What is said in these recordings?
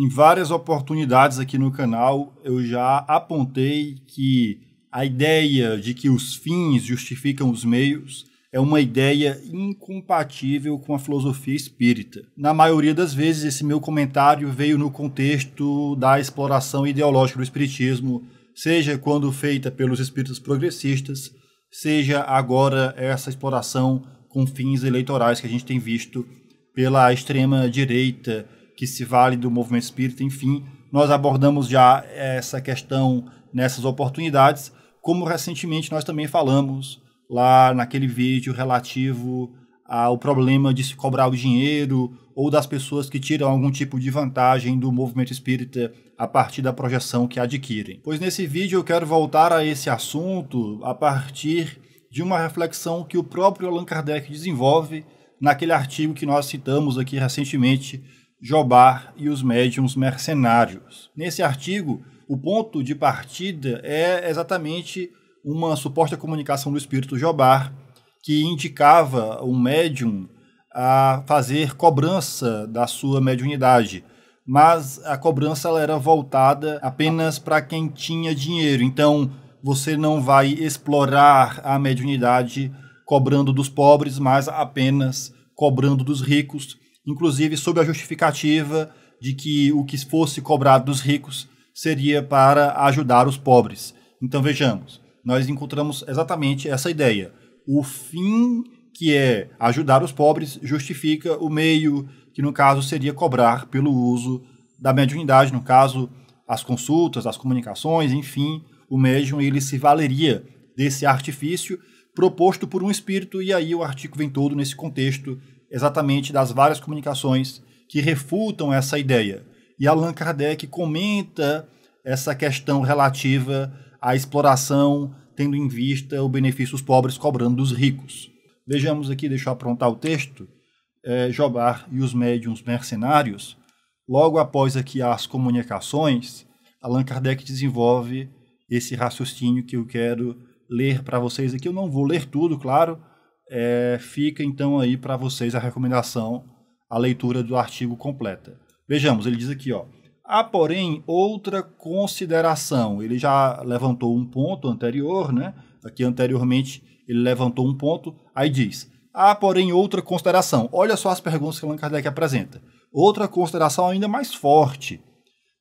Em várias oportunidades aqui no canal, eu já apontei que a ideia de que os fins justificam os meios é uma ideia incompatível com a filosofia espírita. Na maioria das vezes, esse meu comentário veio no contexto da exploração ideológica do espiritismo, seja quando feita pelos espíritos progressistas, seja agora essa exploração com fins eleitorais que a gente tem visto pela extrema direita que se vale do movimento espírita, enfim. Nós abordamos já eh, essa questão nessas oportunidades, como recentemente nós também falamos lá naquele vídeo relativo ao problema de se cobrar o dinheiro ou das pessoas que tiram algum tipo de vantagem do movimento espírita a partir da projeção que adquirem. Pois nesse vídeo eu quero voltar a esse assunto a partir de uma reflexão que o próprio Allan Kardec desenvolve naquele artigo que nós citamos aqui recentemente Jobar e os médiums mercenários. Nesse artigo, o ponto de partida é exatamente uma suposta comunicação do espírito Jobar que indicava um médium a fazer cobrança da sua mediunidade, mas a cobrança ela era voltada apenas para quem tinha dinheiro. Então, você não vai explorar a mediunidade cobrando dos pobres, mas apenas cobrando dos ricos inclusive sob a justificativa de que o que fosse cobrado dos ricos seria para ajudar os pobres. Então vejamos, nós encontramos exatamente essa ideia. O fim que é ajudar os pobres justifica o meio, que no caso seria cobrar pelo uso da mediunidade, no caso as consultas, as comunicações, enfim, o médium ele se valeria desse artifício proposto por um espírito e aí o artigo vem todo nesse contexto exatamente das várias comunicações que refutam essa ideia. E Allan Kardec comenta essa questão relativa à exploração, tendo em vista o benefício dos pobres cobrando dos ricos. Vejamos aqui, deixa eu aprontar o texto. É, Jobar e os médiums mercenários, logo após aqui as comunicações, Allan Kardec desenvolve esse raciocínio que eu quero ler para vocês aqui. Eu não vou ler tudo, claro, é, fica então aí para vocês a recomendação, a leitura do artigo completa. Vejamos, ele diz aqui, ó. Há, porém, outra consideração. Ele já levantou um ponto anterior, né? Aqui anteriormente ele levantou um ponto, aí diz: há, porém, outra consideração. Olha só as perguntas que Allan Kardec apresenta. Outra consideração ainda mais forte.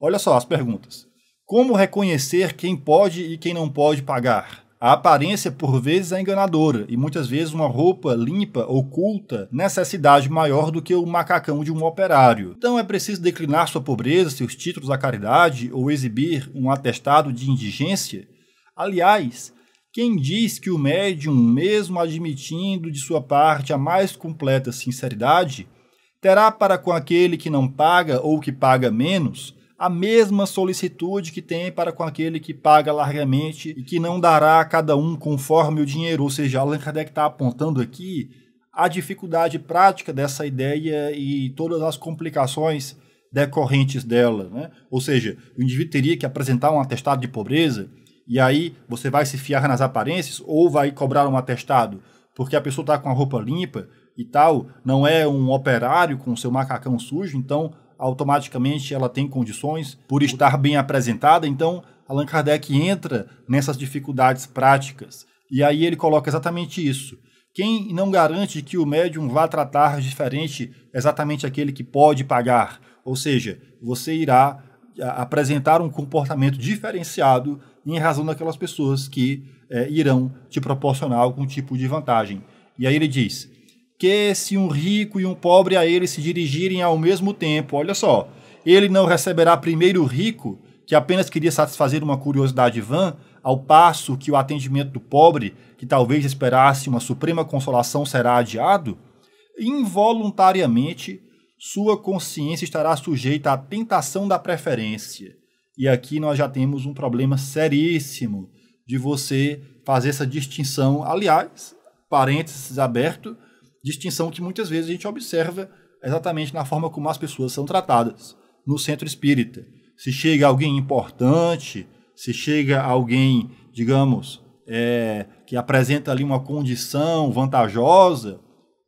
Olha só as perguntas. Como reconhecer quem pode e quem não pode pagar? A aparência, por vezes, é enganadora, e muitas vezes uma roupa limpa oculta necessidade maior do que o macacão de um operário. Então é preciso declinar sua pobreza, seus títulos à caridade ou exibir um atestado de indigência? Aliás, quem diz que o médium, mesmo admitindo de sua parte a mais completa sinceridade, terá para com aquele que não paga ou que paga menos a mesma solicitude que tem para com aquele que paga largamente e que não dará a cada um conforme o dinheiro. Ou seja, Allan Kardec está apontando aqui a dificuldade prática dessa ideia e todas as complicações decorrentes dela. Né? Ou seja, o indivíduo teria que apresentar um atestado de pobreza e aí você vai se fiar nas aparências ou vai cobrar um atestado porque a pessoa está com a roupa limpa e tal, não é um operário com seu macacão sujo, então automaticamente ela tem condições por estar bem apresentada. Então, Allan Kardec entra nessas dificuldades práticas. E aí ele coloca exatamente isso. Quem não garante que o médium vá tratar diferente exatamente aquele que pode pagar? Ou seja, você irá eh, apresentar um comportamento diferenciado em razão daquelas pessoas que é, irão te proporcionar algum tipo de vantagem. E aí ele diz: que se um rico e um pobre a ele se dirigirem ao mesmo tempo, olha só, ele não receberá primeiro o rico, que apenas queria satisfazer uma curiosidade vã, ao passo que o atendimento do pobre, que talvez esperasse uma suprema consolação, será adiado? Involuntariamente, sua consciência estará sujeita à tentação da preferência. E aqui nós já temos um problema seríssimo de você fazer essa distinção. Aliás, parênteses aberto, distinção que muitas vezes a gente observa exatamente na forma como as pessoas são tratadas no centro espírita. Se chega alguém importante, se chega alguém, digamos, é, que apresenta ali uma condição vantajosa,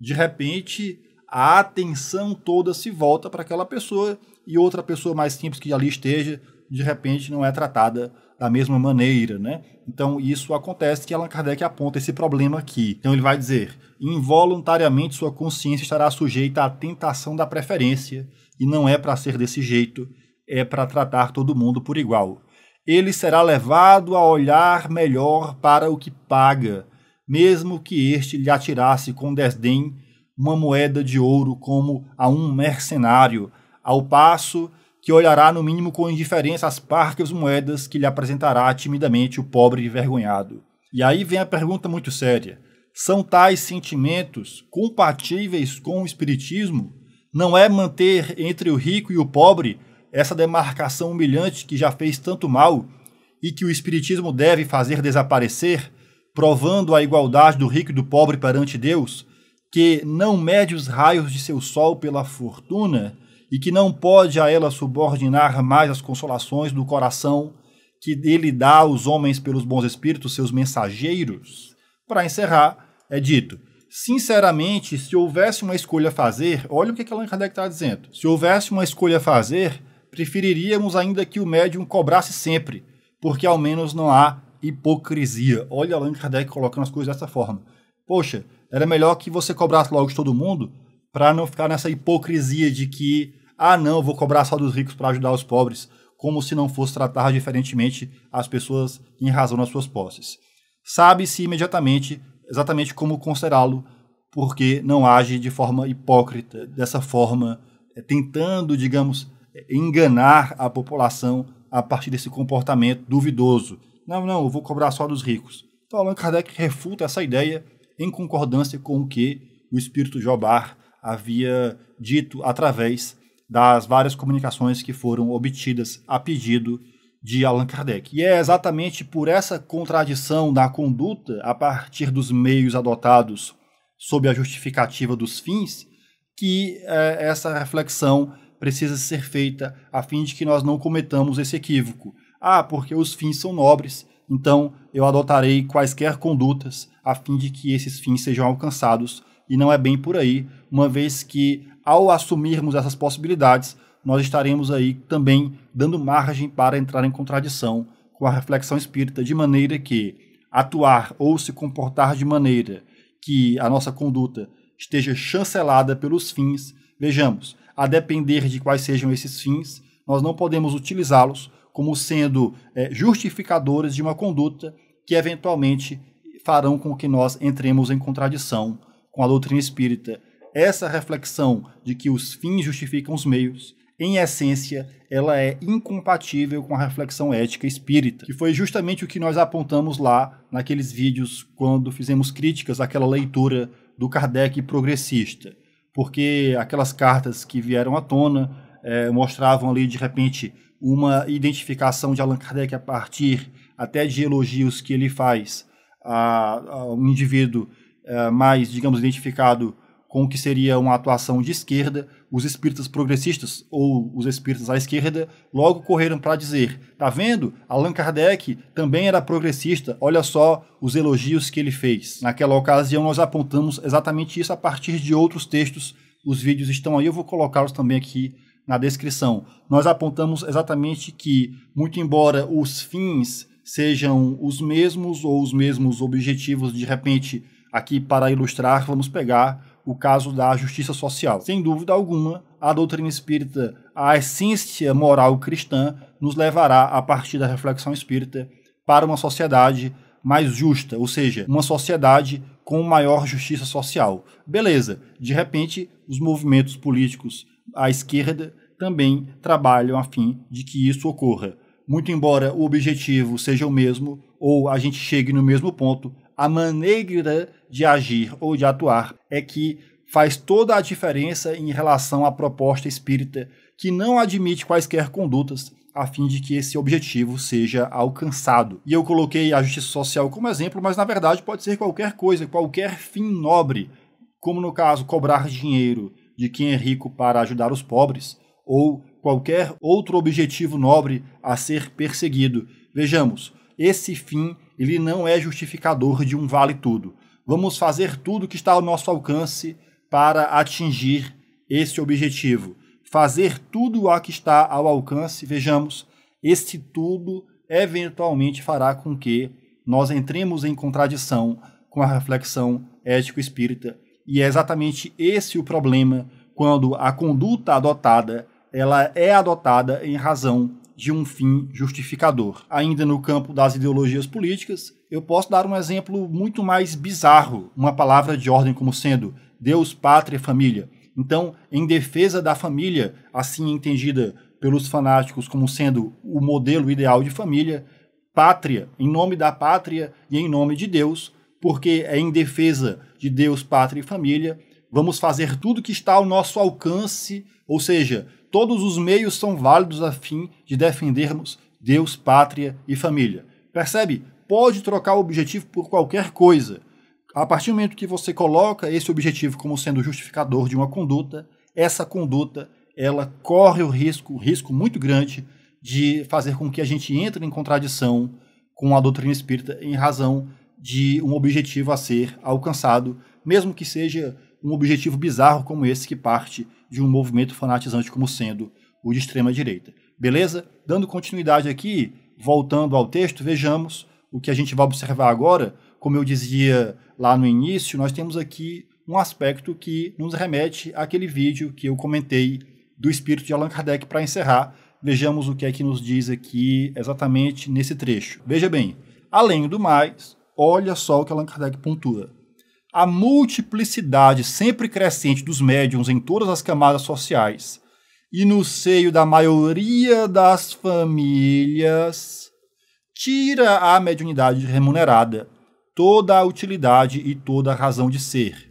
de repente a atenção toda se volta para aquela pessoa e outra pessoa mais simples que ali esteja, de repente não é tratada da mesma maneira, né? Então isso acontece que Allan Kardec aponta esse problema aqui. Então ele vai dizer: involuntariamente sua consciência estará sujeita à tentação da preferência e não é para ser desse jeito, é para tratar todo mundo por igual. Ele será levado a olhar melhor para o que paga, mesmo que este lhe atirasse com desdém uma moeda de ouro como a um mercenário, ao passo que olhará no mínimo com indiferença as parcas moedas que lhe apresentará timidamente o pobre envergonhado. E aí vem a pergunta muito séria: são tais sentimentos compatíveis com o espiritismo? Não é manter entre o rico e o pobre essa demarcação humilhante que já fez tanto mal e que o espiritismo deve fazer desaparecer, provando a igualdade do rico e do pobre perante Deus? que não mede os raios de seu sol pela fortuna, e que não pode a ela subordinar mais as consolações do coração que ele dá aos homens pelos bons espíritos, seus mensageiros? Para encerrar, é dito: sinceramente, se houvesse uma escolha a fazer, olha o que Allan Kardec está dizendo. Se houvesse uma escolha a fazer, preferiríamos ainda que o médium cobrasse sempre, porque ao menos não há hipocrisia. Olha Allan Kardec colocando as coisas dessa forma. Poxa, era melhor que você cobrasse logo de todo mundo para não ficar nessa hipocrisia de que, ah, não, vou cobrar só dos ricos para ajudar os pobres, como se não fosse tratar diferentemente as pessoas em razão das suas posses. Sabe-se imediatamente exatamente como considerá-lo, porque não age de forma hipócrita, dessa forma, eh, tentando, digamos, enganar a população a partir desse comportamento duvidoso. Não, não, eu vou cobrar só dos ricos. Então, Allan Kardec refuta essa ideia em concordância com o que o espírito Jobar havia dito através das várias comunicações que foram obtidas a pedido de Allan Kardec. E é exatamente por essa contradição da conduta a partir dos meios adotados sob a justificativa dos fins que é, essa reflexão precisa ser feita a fim de que nós não cometamos esse equívoco. Ah, porque os fins são nobres, então eu adotarei quaisquer condutas a fim de que esses fins sejam alcançados e não é bem por aí, uma vez que ao assumirmos essas possibilidades, nós estaremos aí também dando margem para entrar em contradição com a reflexão espírita, de maneira que atuar ou se comportar de maneira que a nossa conduta esteja chancelada pelos fins, vejamos, a depender de quais sejam esses fins, nós não podemos utilizá-los como sendo é, justificadores de uma conduta que eventualmente farão com que nós entremos em contradição com a doutrina espírita, essa reflexão de que os fins justificam os meios, em essência, ela é incompatível com a reflexão ética espírita, que foi justamente o que nós apontamos lá naqueles vídeos quando fizemos críticas àquela leitura do Kardec progressista, porque aquelas cartas que vieram à tona é, mostravam ali de repente uma identificação de Allan Kardec a partir até de elogios que ele faz a, a um indivíduo eh, mais, digamos, identificado com o que seria uma atuação de esquerda, os espíritas progressistas ou os espíritas à esquerda logo correram para dizer: tá vendo? Allan Kardec também era progressista, olha só os elogios que ele fez. Naquela ocasião, nós apontamos exatamente isso a partir de outros textos. Os vídeos estão aí, eu vou colocá-los também aqui na descrição. Nós apontamos exatamente que, muito embora os fins sejam os mesmos ou os mesmos objetivos, de repente Aqui, para ilustrar, vamos pegar o caso da justiça social. Sem dúvida alguma, a doutrina espírita, a essência moral cristã, nos levará, a partir da reflexão espírita, para uma sociedade mais justa, ou seja, uma sociedade com maior justiça social. Beleza, de repente, os movimentos políticos à esquerda também trabalham a fim de que isso ocorra. Muito embora o objetivo seja o mesmo, ou a gente chegue no mesmo ponto, a maneira de agir ou de atuar é que faz toda a diferença em relação à proposta espírita, que não admite quaisquer condutas a fim de que esse objetivo seja alcançado. E eu coloquei a justiça social como exemplo, mas na verdade pode ser qualquer coisa, qualquer fim nobre, como no caso cobrar dinheiro de quem é rico para ajudar os pobres, ou qualquer outro objetivo nobre a ser perseguido. Vejamos, esse fim ele não é justificador de um vale tudo. Vamos fazer tudo que está ao nosso alcance para atingir esse objetivo. Fazer tudo o que está ao alcance, vejamos, esse tudo eventualmente fará com que nós entremos em contradição com a reflexão ético-espírita. E é exatamente esse o problema quando a conduta adotada ela é adotada em razão de um fim justificador. Ainda no campo das ideologias políticas, eu posso dar um exemplo muito mais bizarro, uma palavra de ordem como sendo Deus, pátria, família. Então, em defesa da família, assim entendida pelos fanáticos como sendo o modelo ideal de família, pátria, em nome da pátria e em nome de Deus, porque é em defesa de Deus, pátria e família Vamos fazer tudo que está ao nosso alcance, ou seja, todos os meios são válidos a fim de defendermos Deus, pátria e família. Percebe? Pode trocar o objetivo por qualquer coisa. A partir do momento que você coloca esse objetivo como sendo justificador de uma conduta, essa conduta ela corre o risco, um risco muito grande, de fazer com que a gente entre em contradição com a doutrina espírita em razão de um objetivo a ser alcançado, mesmo que seja um objetivo bizarro como esse que parte de um movimento fanatizante como sendo o de extrema-direita. Beleza? Dando continuidade aqui, voltando ao texto, vejamos o que a gente vai observar agora. Como eu dizia lá no início, nós temos aqui um aspecto que nos remete àquele vídeo que eu comentei do espírito de Allan Kardec para encerrar. Vejamos o que é que nos diz aqui exatamente nesse trecho. Veja bem, além do mais, olha só o que Allan Kardec pontua a multiplicidade sempre crescente dos médiums em todas as camadas sociais e no seio da maioria das famílias tira à mediunidade remunerada toda a utilidade e toda a razão de ser.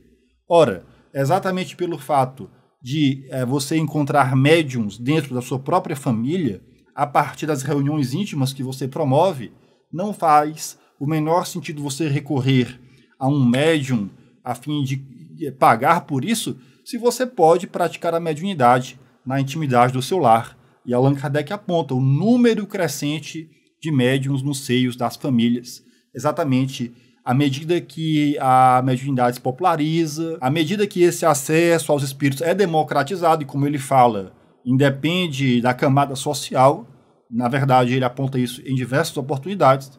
Ora, exatamente pelo fato de é, você encontrar médiums dentro da sua própria família, a partir das reuniões íntimas que você promove, não faz o menor sentido você recorrer a um médium a fim de eh, pagar por isso, se você pode praticar a mediunidade na intimidade do seu lar. E Allan Kardec aponta o número crescente de médiums nos seios das famílias. Exatamente à medida que a mediunidade se populariza, à medida que esse acesso aos espíritos é democratizado, e como ele fala, independe da camada social, na verdade ele aponta isso em diversas oportunidades,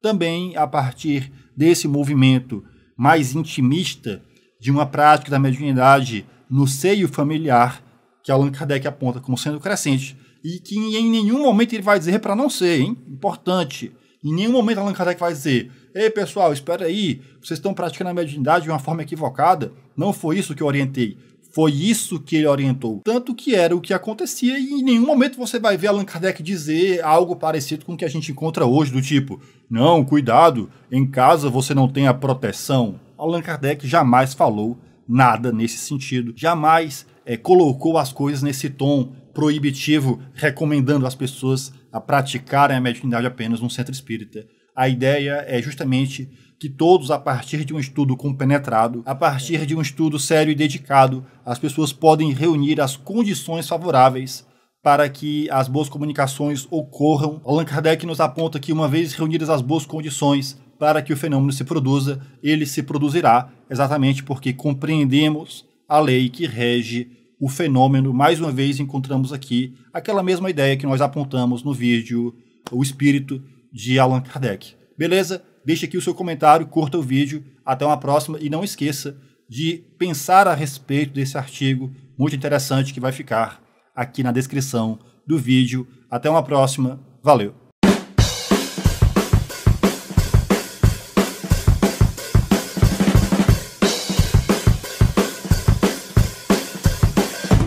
também a partir desse movimento mais intimista de uma prática da mediunidade no seio familiar, que Allan Kardec aponta como sendo crescente, e que em nenhum momento ele vai dizer para não ser, hein? Importante. Em nenhum momento Allan Kardec vai dizer: Ei, pessoal, espera aí, vocês estão praticando a mediunidade de uma forma equivocada. Não foi isso que eu orientei. Foi isso que ele orientou. Tanto que era o que acontecia, e em nenhum momento você vai ver Allan Kardec dizer algo parecido com o que a gente encontra hoje, do tipo: não, cuidado, em casa você não tem a proteção. Allan Kardec jamais falou nada nesse sentido, jamais é, colocou as coisas nesse tom proibitivo, recomendando às pessoas a praticarem a mediunidade apenas num centro espírita. A ideia é justamente que todos, a partir de um estudo compenetrado, a partir de um estudo sério e dedicado, as pessoas podem reunir as condições favoráveis para que as boas comunicações ocorram. Allan Kardec nos aponta que, uma vez reunidas as boas condições para que o fenômeno se produza, ele se produzirá, exatamente porque compreendemos a lei que rege o fenômeno. Mais uma vez, encontramos aqui aquela mesma ideia que nós apontamos no vídeo O Espírito de Allan Kardec. Beleza? Deixe aqui o seu comentário, curta o vídeo, até uma próxima e não esqueça de pensar a respeito desse artigo muito interessante que vai ficar aqui na descrição do vídeo. Até uma próxima, valeu!